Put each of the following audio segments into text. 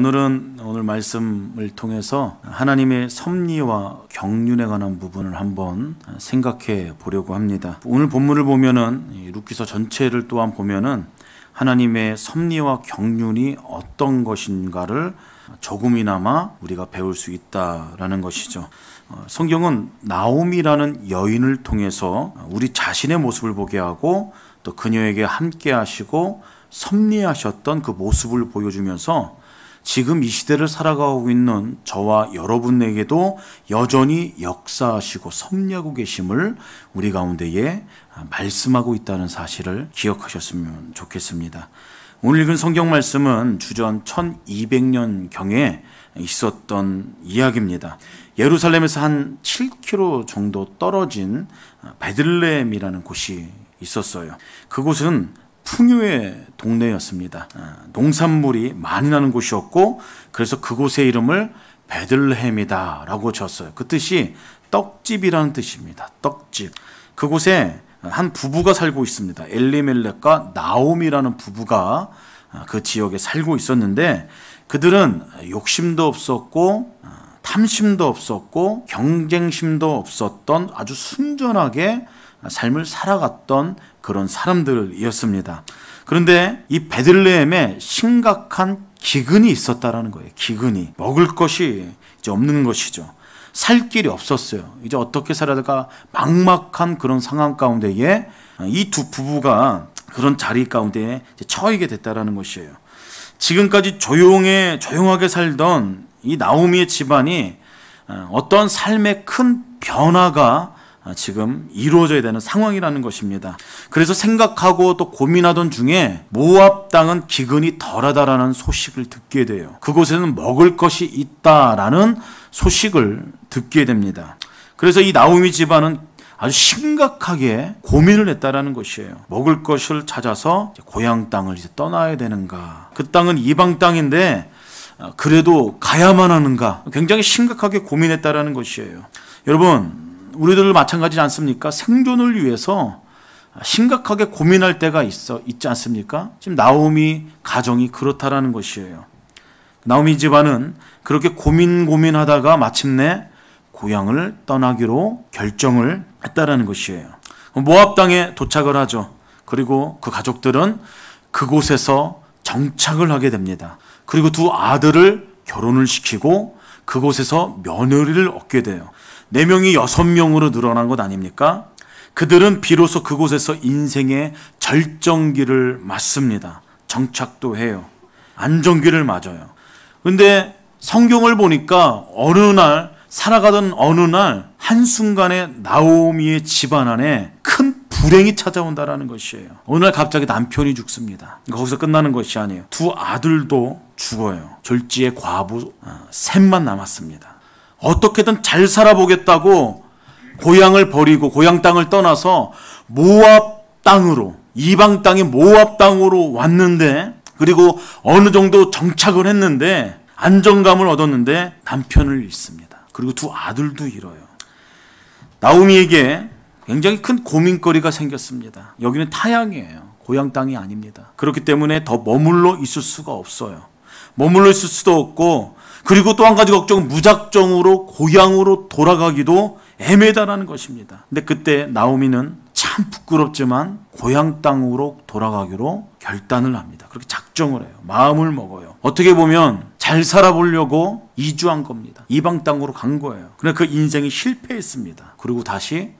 오늘은 오늘 말씀을 통해서 하나님의 섭리와 경륜에 관한 부분을 한번 생각해 보려고 합니다. 오늘 본문을 보면은 루키서 전체를 또한 보면은 하나님의 섭리와 경륜이 어떤 것인가를 조금이나마 우리가 배울 수 있다라는 것이죠. 어, 성경은 나옴이라는 여인을 통해서 우리 자신의 모습을 보게 하고 또 그녀에게 함께 하시고 섭리하셨던 그 모습을 보여주면서 지금 이 시대를 살아가고 있는 저와 여러분에게도 여전히 역사하시고 섭리하고 계심을 우리 가운데에 말씀하고 있다는 사실을 기억하셨으면 좋겠습니다. 오늘 읽은 성경 말씀은 주전 1200년경에 있었던 이야기입니다. 예루살렘에서 한 7km 정도 떨어진 베들레헴이라는 곳이 있었어요. 그곳은 풍요의 동네였습니다. 아, 농산물이 많이 나는 곳이었고 그래서 그곳의 이름을 베들레헴이다라고 졌어요. 그 뜻이 떡집이라는 뜻입니다. 떡집. 그곳에 한 부부가 살고 있습니다. 엘리멜렉과 나옴이라는 부부가 아, 그 지역에 살고 있었는데 그들은 욕심도 없었고 아, 탐심도 없었고 경쟁심도 없었던 아주 순전하게 삶을 살아갔던 그런 사람들이었습니다. 그런데 이 베들레헴에 심각한 기근이 있었다라는 거예요. 기근이 먹을 것이 이제 없는 것이죠. 살 길이 없었어요. 이제 어떻게 살아야 될까 막막한 그런 상황 가운데에 이 두 부부가 그런 자리 가운데에 처하게 됐다라는 것이에요. 지금까지 조용해 조용하게 살던 이 나오미의 집안이 어, 어떤 삶의 큰 변화가 아, 지금 이루어져야 되는 상황이라는 것입니다. 그래서 생각하고 또 고민하던 중에 모압 땅은 기근이 덜하다라는 소식을 듣게 돼요. 그곳에는 먹을 것이 있다라는 소식을 듣게 됩니다. 그래서 이 나오미 집안은 아주 심각하게 고민을 했다라는 것이에요. 먹을 것을 찾아서 고향 땅을 이제 떠나야 되는가. 그 땅은 이방 땅인데 아, 그래도 가야만 하는가. 굉장히 심각하게 고민했다라는 것이에요. 여러분, 우리들 마찬가지지 않습니까? 생존을 위해서 심각하게 고민할 때가 있어 있지 않습니까? 지금 나오미 가정이 그렇다라는 것이에요. 나오미 집안은 그렇게 고민 고민하다가 마침내 고향을 떠나기로 결정을 했다라는 것이에요. 모압 땅에 도착을 하죠. 그리고 그 가족들은 그곳에서 정착을 하게 됩니다. 그리고 두 아들을 결혼을 시키고 그곳에서 며느리를 얻게 돼요. 네 명이 여섯 명으로 늘어난 것 아닙니까? 그들은 비로소 그곳에서 인생의 절정기를 맞습니다. 정착도 해요. 안정기를 맞아요. 근데 성경을 보니까 어느 날 살아가던 어느 날 한순간에 나오미의 집안 안에 큰 불행이 찾아온다라는 것이에요. 어느 날 갑자기 남편이 죽습니다. 거기서 끝나는 것이 아니에요. 두 아들도 죽어요. 졸지에 과부 아, 셋만 남았습니다. 어떻게든 잘 살아보겠다고 고향을 버리고 고향 땅을 떠나서 모압 땅으로 이방 땅인 모압 땅으로 왔는데 그리고 어느 정도 정착을 했는데 안정감을 얻었는데 남편을 잃습니다. 그리고 두 아들도 잃어요. 나오미에게 굉장히 큰 고민거리가 생겼습니다. 여기는 타향이에요. 고향 땅이 아닙니다. 그렇기 때문에 더 머물러 있을 수가 없어요. 머물러 있을 수도 없고 그리고 또 한 가지 걱정은 무작정으로 고향으로 돌아가기도 애매다라는 것입니다. 근데 그때 나오미는 참 부끄럽지만 고향 땅으로 돌아가기로 결단을 합니다. 그렇게 작정을 해요. 마음을 먹어요. 어떻게 보면 잘 살아보려고 이주한 겁니다. 이방 땅으로 간 거예요. 그러나 그 인생이 실패했습니다. 그리고 다시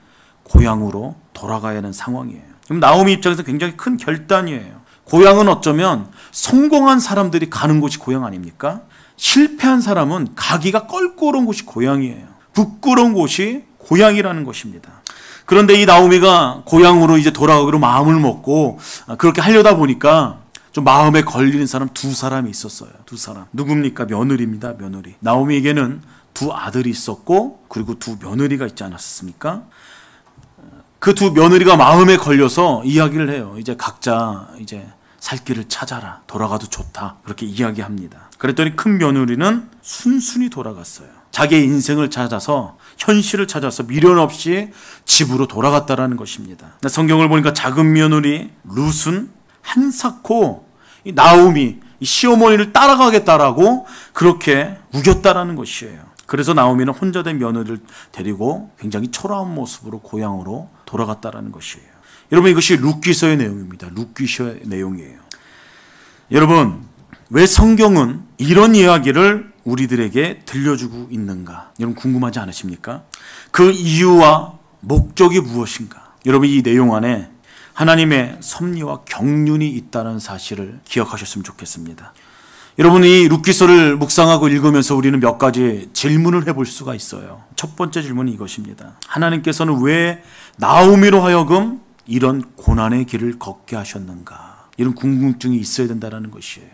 고향으로 돌아가야 하는 상황이에요. 그럼 나오미 입장에서 굉장히 큰 결단이에요. 고향은 어쩌면 성공한 사람들이 가는 곳이 고향 아닙니까? 실패한 사람은 가기가 껄끄러운 곳이 고향이에요. 부끄러운 곳이 고향이라는 것입니다. 그런데 이 나오미가 고향으로 이제 돌아가기로 마음을 먹고 아, 그렇게 하려다 보니까 좀 마음에 걸리는 사람 두 사람이 있었어요. 두 사람. 누굽니까? 며느리입니다. 며느리. 나오미에게는 두 아들이 있었고 그리고 두 며느리가 있지 않았습니까? 그 두 며느리가 마음에 걸려서 이야기를 해요. 이제 각자 이제 살 길을 찾아라. 돌아가도 좋다. 그렇게 이야기합니다. 그랬더니 큰 며느리는 순순히 돌아갔어요. 자기의 인생을 찾아서 현실을 찾아서 미련 없이 집으로 돌아갔다라는 것입니다. 성경을 보니까 작은 며느리 루슨 한사코 나오미 시어머니를 따라가겠다라고 그렇게 우겼다라는 것이에요. 그래서 나오미는 혼자 된 며느리를 데리고 굉장히 초라한 모습으로 고향으로 돌아갔다라는 것이에요. 여러분 이것이 룻기서의 내용입니다. 룻기서의 내용이에요. 여러분 왜 성경은 이런 이야기를 우리들에게 들려주고 있는가? 여러분 궁금하지 않으십니까? 그 이유와 목적이 무엇인가? 여러분 이 내용 안에 하나님의 섭리와 경륜이 있다는 사실을 기억하셨으면 좋겠습니다. 여러분 이 룻기서를 묵상하고 읽으면서 우리는 몇 가지 질문을 해볼 수가 있어요. 첫 번째 질문이 이것입니다. 하나님께서는 왜 나오미로 하여금 이런 고난의 길을 걷게 하셨는가? 이런 궁금증이 있어야 된다는 것이에요.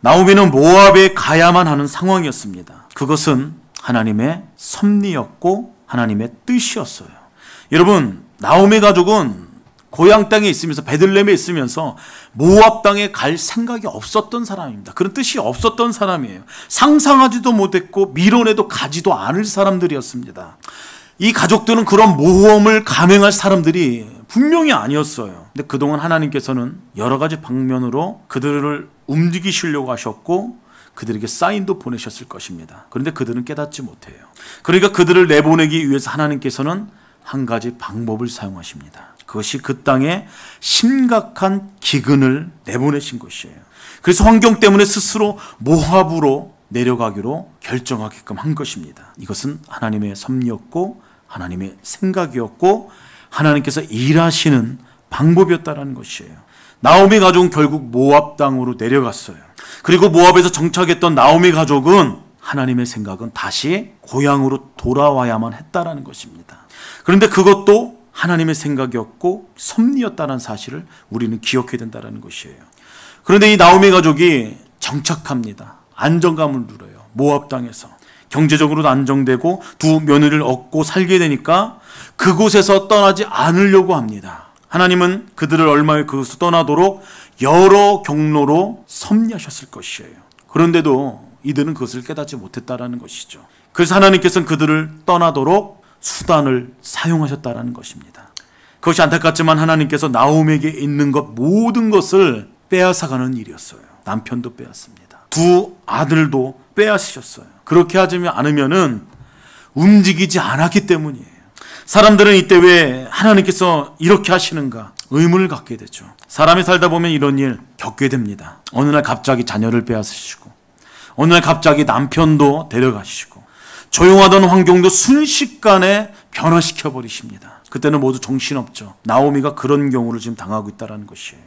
나오미는 모압에 가야만 하는 상황이었습니다. 그것은 하나님의 섭리였고 하나님의 뜻이었어요. 여러분, 나오미 가족은 고향 땅에 있으면서 베들렘에 있으면서 모압 땅에 갈 생각이 없었던 사람입니다. 그런 뜻이 없었던 사람이에요. 상상하지도 못했고 미론에도 가지도 않을 사람들이었습니다. 이 가족들은 그런 모험을 감행할 사람들이 분명히 아니었어요. 근데 그동안 하나님께서는 여러 가지 방면으로 그들을 움직이시려고 하셨고 그들에게 사인도 보내셨을 것입니다. 그런데 그들은 깨닫지 못해요. 그러니까 그들을 내보내기 위해서 하나님께서는 한 가지 방법을 사용하십니다. 그것이 그 땅에 심각한 기근을 내보내신 것이에요. 그래서 환경 때문에 스스로 모합으로 내려가기로 결정하게끔 한 것입니다. 이것은 하나님의 섭리였고 하나님의 생각이었고 하나님께서 일하시는 방법이었다라는 것이에요. 나오미 가족은 결국 모압 땅으로 내려갔어요. 그리고 모압에서 정착했던 나오미 가족은 하나님의 생각은 다시 고향으로 돌아와야만 했다라는 것입니다. 그런데 그것도 하나님의 생각이었고 섭리였다는 사실을 우리는 기억해야 된다는 것이에요. 그런데 이 나오미 가족이 정착합니다. 안정감을 누려요. 모압 땅에서 경제적으로도 안정되고 두 며느리를 얻고 살게 되니까 그곳에서 떠나지 않으려고 합니다. 하나님은 그들을 얼마에 그곳을 떠나도록 여러 경로로 섭리하셨을 것이에요. 그런데도 이들은 그것을 깨닫지 못했다라는 것이죠. 그래서 하나님께서는 그들을 떠나도록 수단을 사용하셨다라는 것입니다. 그것이 안타깝지만 하나님께서 나옴에게 있는 것 모든 것을 빼앗아가는 일이었어요. 남편도 빼앗습니다. 두 아들도 빼앗으셨어요. 그렇게 하지 않으면 움직이지 않았기 때문이에요. 사람들은 이때 왜 하나님께서 이렇게 하시는가 의문을 갖게 되죠. 사람이 살다 보면 이런 일 겪게 됩니다. 어느 날 갑자기 자녀를 빼앗으시고 어느 날 갑자기 남편도 데려가시고 조용하던 환경도 순식간에 변화시켜 버리십니다. 그때는 모두 정신없죠. 나오미가 그런 경우를 지금 당하고 있다라는 것이에요.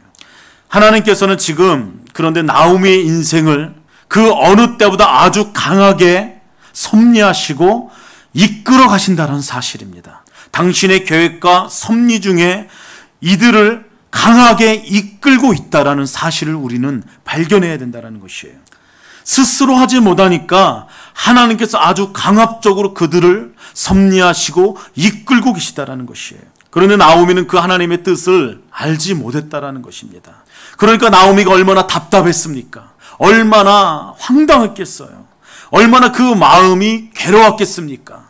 하나님께서는 지금 그런데 나오미의 인생을 그 어느 때보다 아주 강하게 섭리하시고 이끌어 가신다는 사실입니다. 당신의 계획과 섭리 중에 이들을 강하게 이끌고 있다라는 사실을 우리는 발견해야 된다는 것이에요. 스스로 하지 못하니까 하나님께서 아주 강압적으로 그들을 섭리하시고 이끌고 계시다라는 것이에요. 그런데 나오미는 그 하나님의 뜻을 알지 못했다라는 것입니다. 그러니까 나오미가 얼마나 답답했습니까? 얼마나 황당했겠어요? 얼마나 그 마음이 괴로웠겠습니까?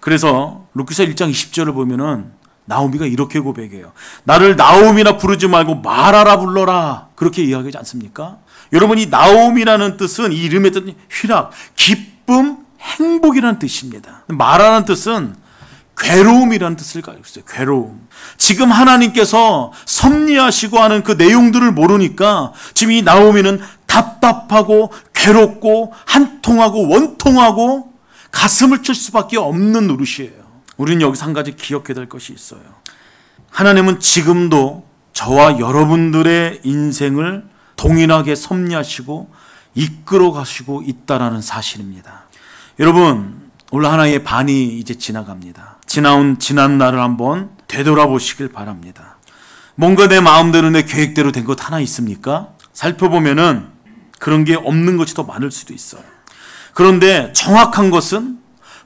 그래서 루키서 1장 20절을 보면은 나오미가 이렇게 고백해요. 나를 나오미라 부르지 말고 마라라 불러라. 그렇게 이야기하지 않습니까? 여러분이 나오미라는 뜻은 이 이름의 뜻은 휘락, 기쁨, 행복이라는 뜻입니다. 마라라는 뜻은 괴로움이라는 뜻을 가지고 있어요. 괴로움. 지금 하나님께서 섭리하시고 하는 그 내용들을 모르니까 지금 이 나오미는 답답하고 괴롭고 한통하고 원통하고 가슴을 칠 수밖에 없는 노릇이에요. 우리는 여기서 한 가지 기억해야 될 것이 있어요. 하나님은 지금도 저와 여러분들의 인생을 동일하게 섭리하시고 이끌어 가시고 있다라는 사실입니다. 여러분, 올 하나의 반이 이제 지나갑니다. 지나온 지난 날을 한번 되돌아보시길 바랍니다. 뭔가 내 마음대로 내 계획대로 된 것 하나 있습니까? 살펴보면은 그런 게 없는 것이 더 많을 수도 있어요. 그런데 정확한 것은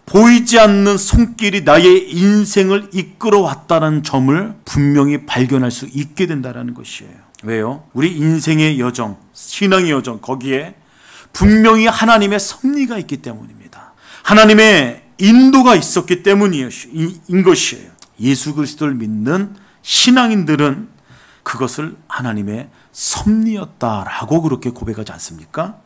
보이지 않는 손길이 나의 인생을 이끌어 왔다는 점을 분명히 발견할 수 있게 된다는 것이에요. 왜요? 우리 인생의 여정, 신앙의 여정, 거기에 분명히 하나님의 섭리가 있기 때문입니다. 하나님의 인도가 있었기 때문인 것이에요. 예수 그리스도를 믿는 신앙인들은 그것을 하나님의 섭리였다라고 그렇게 고백하지 않습니까?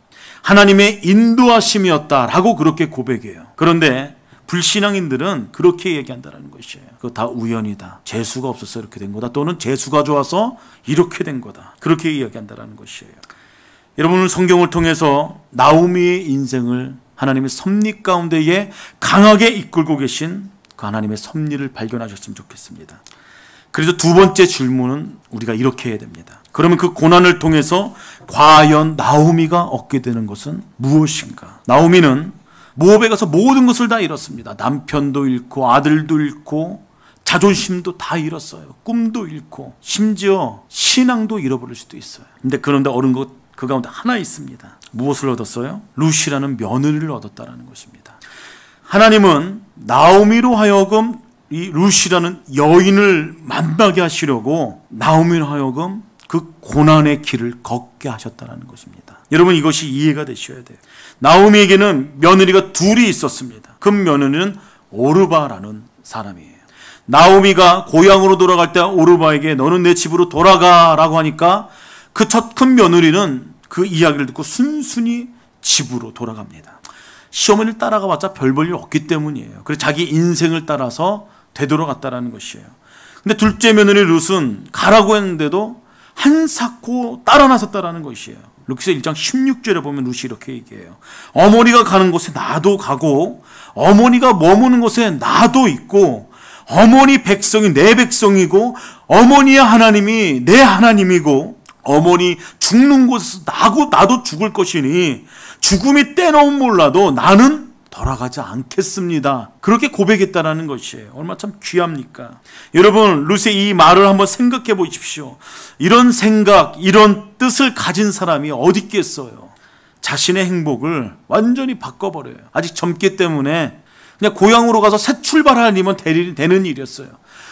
하나님의 인도하심이었다라고 그렇게 고백해요. 그런데 불신앙인들은 그렇게 얘기한다는 것이에요. 그거 다 우연이다. 재수가 없어서 이렇게 된 거다. 또는 재수가 좋아서 이렇게 된 거다. 그렇게 이야기한다는 것이에요. 여러분은 성경을 통해서 나우미의 인생을 하나님의 섭리 가운데에 강하게 이끌고 계신 그 하나님의 섭리를 발견하셨으면 좋겠습니다. 그래서 두 번째 질문은 우리가 이렇게 해야 됩니다. 그러면 그 고난을 통해서 과연 나오미가 얻게 되는 것은 무엇인가? 나오미는 모압에 가서 모든 것을 다 잃었습니다. 남편도 잃고 아들도 잃고 자존심도 다 잃었어요. 꿈도 잃고 심지어 신앙도 잃어버릴 수도 있어요. 근데 그런데 어른 것그 가운데 하나 있습니다. 무엇을 얻었어요? 루시라는 며느리를 얻었다라는 것입니다. 하나님은 나오미로 하여금 이 루시라는 여인을 만나게 하시려고 나오미로 하여금 그 고난의 길을 걷게 하셨다는 것입니다. 여러분 이것이 이해가 되셔야 돼요. 나오미에게는 며느리가 둘이 있었습니다. 그 며느리는 오르바라는 사람이에요. 나오미가 고향으로 돌아갈 때 오르바에게 너는 내 집으로 돌아가라고 하니까 그 첫 큰 며느리는 그 이야기를 듣고 순순히 집으로 돌아갑니다. 시어머니를 따라가봤자 별볼일 없기 때문이에요. 그래서 자기 인생을 따라서 되돌아갔다라는 것이에요. 근데 둘째 며느리 룻은 가라고 했는데도 한사코 따라 나섰다라는 것이에요. 루키 1장 16절에 보면 루시 이렇게 얘기해요. 어머니가 가는 곳에 나도 가고 어머니가 머무는 곳에 나도 있고 어머니 백성이 내 백성이고 어머니의 하나님이 내 하나님이고 어머니 죽는 곳에서 나도 죽을 것이니 죽음이 때는 몰라도 나는 돌아가지 않겠습니다. 그렇게 고백했다라는 것이에요. 얼마 참 귀합니까? 여러분, 루세이 말을 한번 생각해 보십시오. 이런 생각, 이런 뜻을 가진 사람이 어디 있겠어요? 자신의 행복을 완전히 바꿔버려요. 아직 젊기 때문에 그냥 고향으로 가서 새 출발하면 되는 일이었어요.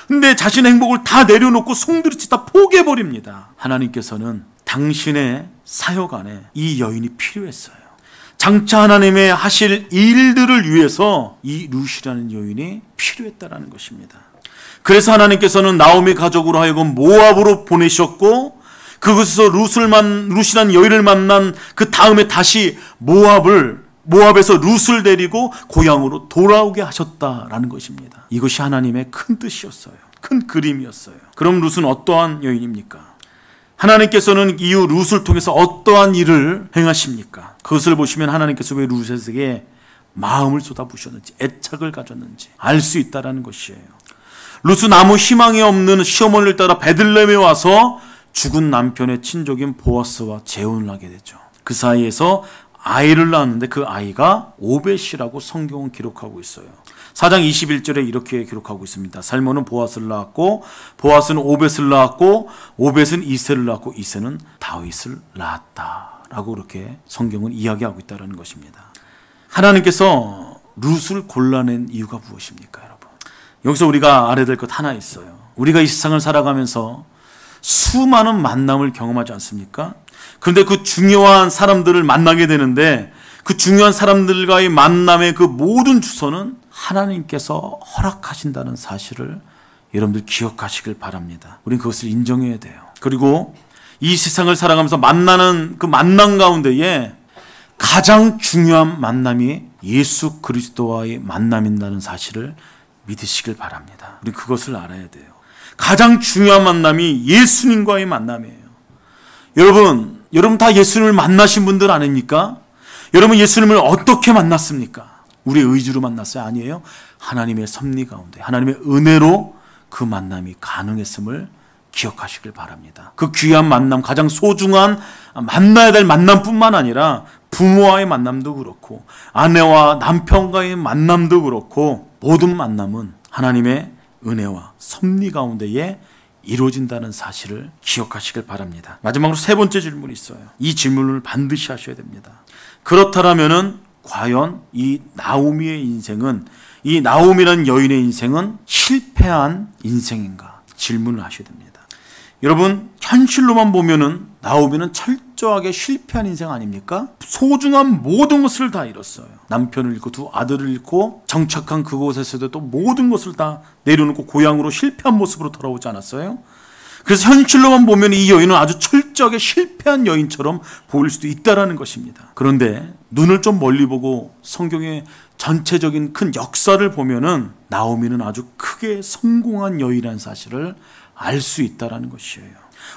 근데 자신의 행복을 다 내려놓고 송두리째 다 포기해버립니다. 하나님께서는 당신의 사역 안에 이 여인이 필요했어요. 장차 하나님의 하실 일들을 위해서 이루시라는 여인이 필요했다라는 것입니다. 그래서 하나님께서는 나오미 가족으로 하여금 모압으로 보내셨고 그곳에서 룻을 만 룻이란 여인을 만난 그 다음에 다시 모압을 모압에서 룻을 데리고 고향으로 돌아오게 하셨다라는 것입니다. 이것이 하나님의 큰 뜻이었어요. 큰 그림이었어요. 그럼 룻은 어떠한 여인입니까? 하나님께서는 이후 룻을 통해서 어떠한 일을 행하십니까? 그것을 보시면 하나님께서 왜 루셋에게 마음을 쏟아부셨는지 애착을 가졌는지 알 수 있다라는 것이에요. 루스 아무 희망이 없는 시어머니를 따라 베들렘에 와서 죽은 남편의 친족인 보아스와 재혼을 하게 되죠. 그 사이에서 아이를 낳았는데 그 아이가 오벳이라고 성경은 기록하고 있어요. 4장 21절에 이렇게 기록하고 있습니다. 살몬은 보아스를 낳았고 보아스는 오벳을 낳았고 오벳은 이세를 낳았고 이세는 다윗을 낳았다. 라고 그렇게 성경은 이야기하고 있다는 것입니다. 하나님께서 룻을 골라낸 이유가 무엇입니까, 여러분? 여기서 우리가 알아야 될 것 하나 있어요. 우리가 이 세상을 살아가면서 수많은 만남을 경험하지 않습니까? 그런데 그 중요한 사람들을 만나게 되는데 그 중요한 사람들과의 만남의 그 모든 주소는 하나님께서 허락하신다는 사실을 여러분들 기억하시길 바랍니다. 우린 그것을 인정해야 돼요. 그리고 이 세상을 살아가면서 만나는 그 만남 가운데에 가장 중요한 만남이 예수 그리스도와의 만남인다는 사실을 믿으시길 바랍니다. 우리 그것을 알아야 돼요. 가장 중요한 만남이 예수님과의 만남이에요. 여러분, 여러분 다 예수님을 만나신 분들 아닙니까? 여러분 예수님을 어떻게 만났습니까? 우리의 의지로 만났어요? 아니에요. 하나님의 섭리 가운데, 하나님의 은혜로 그 만남이 가능했음을 기억하시길 바랍니다. 그 귀한 만남, 가장 소중한 만나야 될 만남뿐만 아니라 부모와의 만남도 그렇고 아내와 남편과의 만남도 그렇고 모든 만남은 하나님의 은혜와 섭리 가운데에 이루어진다는 사실을 기억하시길 바랍니다. 마지막으로 세 번째 질문이 있어요. 이 질문을 반드시 하셔야 됩니다. 그렇다라면은 과연 이 나오미의 인생은 이 나오미라는 여인의 인생은 실패한 인생인가? 질문을 하셔야 됩니다. 여러분 현실로만 보면은 나오면은 철저하게 실패한 인생 아닙니까? 소중한 모든 것을 다 잃었어요. 남편을 잃고 두 아들을 잃고 정착한 그곳에서도 또 모든 것을 다 내려놓고 고향으로 실패한 모습으로 돌아오지 않았어요? 그래서 현실로만 보면 이 여인은 아주 철저하게 실패한 여인처럼 보일 수도 있다라는 것입니다. 그런데 눈을 좀 멀리 보고 성경의 전체적인 큰 역사를 보면은 나오미는 아주 크게 성공한 여인이라는 사실을 알수 있다라는 것이에요.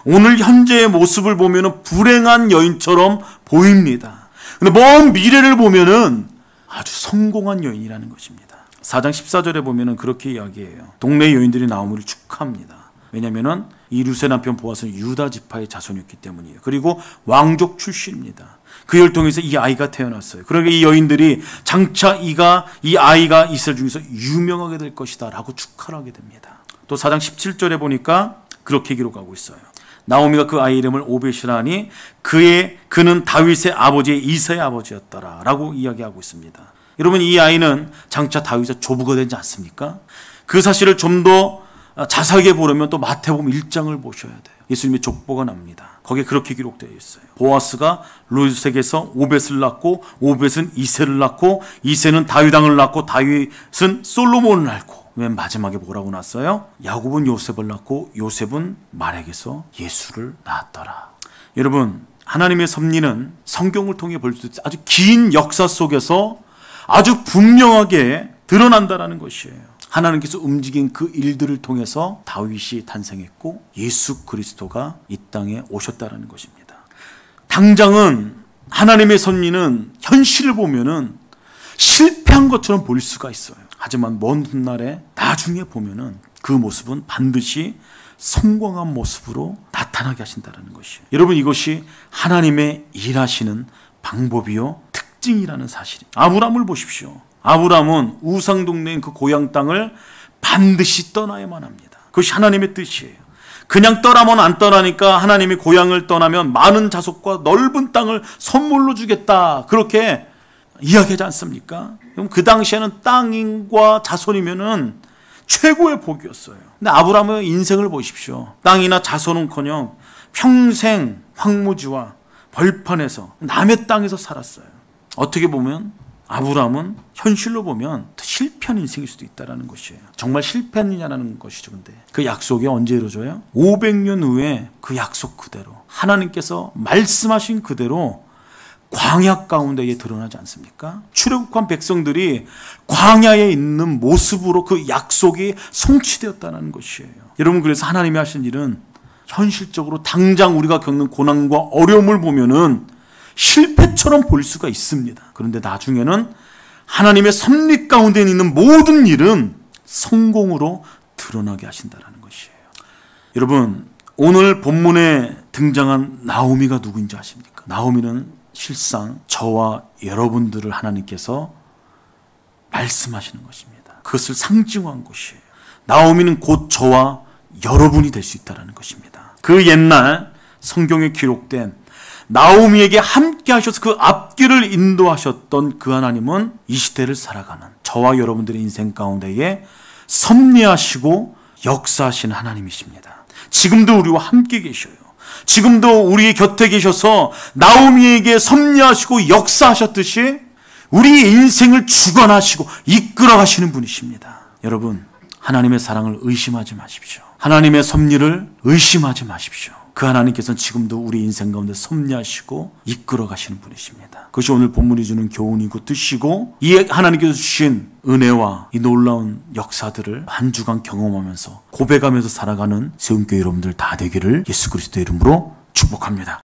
오늘 현재의 모습을 보면 불행한 여인처럼 보입니다. 근데 먼 미래를 보면 아주 성공한 여인이라는 것입니다. 4장 14절에 보면 그렇게 이야기해요. 동네 여인들이 나오므 축하합니다. 왜냐면은 이루세 남편 보아스는 유다 지파의 자손이었기 때문이에요. 그리고 왕족 출신입니다. 그 혈통에서 이 아이가 태어났어요. 그러니이 여인들이 장차 이가 이 아이가 이스라엘 중에서 유명하게 될 것이다라고 축하 하게 됩니다. 또 4장 17절에 보니까 그렇게 기록하고 있어요. 나오미가 그 아이 이름을 오벳이라니 그의 그는 다윗의 아버지 이세의 아버지였더라라고 이야기하고 있습니다. 여러분 이 아이는 장차 다윗의 조부가 되지 않습니까? 그 사실을 좀 더 자세하게 보려면 또 마태복음 1장을 보셔야 돼요. 예수님의 족보가 납니다. 거기에 그렇게 기록되어 있어요. 보아스가 루스에게서 오벳을 낳고 오벳은 이세를 낳고 이세는 다윗왕을 낳고 다윗은 솔로몬을 낳고 맨 마지막에 뭐라고 났어요? 야곱은 요셉을 낳고 요셉은 말에게서 예수를 낳았더라. 여러분 하나님의 섭리는 성경을 통해 볼수 아주 긴 역사 속에서 아주 분명하게 드러난다라는 것이에요. 하나님께서 움직인 그 일들을 통해서 다윗이 탄생했고 예수 그리스도가 이 땅에 오셨다라는 것입니다. 당장은 하나님의 섭리는 현실을 보면은 실패한 것처럼 보일 수가 있어요. 하지만 먼 훗날에 나중에 보면은 그 모습은 반드시 성공한 모습으로 나타나게 하신다는 것이에요. 여러분 이것이 하나님의 일하시는 방법이요 특징이라는 사실. 아브람을 보십시오. 아브람은 우상 동네인 그 고향 땅을 반드시 떠나야만 합니다. 그것이 하나님의 뜻이에요. 그냥 떠나면 안 떠나니까 하나님이 고향을 떠나면 많은 자속과 넓은 땅을 선물로 주겠다. 그렇게 이야기하지 않습니까? 그럼 그 당시에는 땅인과 자손이면은 최고의 복이었어요. 근데 아브라함의 인생을 보십시오. 땅이나 자손은커녕 평생 황무지와 벌판에서 남의 땅에서 살았어요. 어떻게 보면 아브라함은 현실로 보면 실패한 인생일 수도 있다는 것이에요. 정말 실패했느냐라는 것이죠. 근데 그 약속이 언제 이루어져요? 500년 후에 그 약속 그대로 하나님께서 말씀하신 그대로 광야 가운데에 드러나지 않습니까? 출애굽한 백성들이 광야에 있는 모습으로 그 약속이 성취되었다는 것이에요. 여러분 그래서 하나님이 하신 일은 현실적으로 당장 우리가 겪는 고난과 어려움을 보면은 실패처럼 볼 수가 있습니다. 그런데 나중에는 하나님의 섭리 가운데 있는 모든 일은 성공으로 드러나게 하신다라는 것이에요. 여러분 오늘 본문에 등장한 나오미가 누구인지 아십니까? 나오미는 실상 저와 여러분들을 하나님께서 말씀하시는 것입니다. 그것을 상징한 것이에요. 나오미는 곧 저와 여러분이 될 수 있다는 것입니다. 그 옛날 성경에 기록된 나오미에게 함께 하셔서 그 앞길을 인도하셨던 그 하나님은 이 시대를 살아가는 저와 여러분들의 인생 가운데에 섭리하시고 역사하신 하나님이십니다. 지금도 우리와 함께 계셔요. 지금도 우리 곁에 계셔서 나오미에게 섭리하시고 역사하셨듯이 우리의 인생을 주관하시고 이끌어 가시는 분이십니다. 여러분, 하나님의 사랑을 의심하지 마십시오. 하나님의 섭리를 의심하지 마십시오. 그 하나님께서는 지금도 우리 인생 가운데 섭리하시고 이끌어 가시는 분이십니다. 그것이 오늘 본문이 주는 교훈이고 뜻이고 이 하나님께서 주신 은혜와 이 놀라운 역사들을 한 주간 경험하면서 고백하면서 살아가는 세운교 여러분들 다 되기를 예수 그리스도의 이름으로 축복합니다.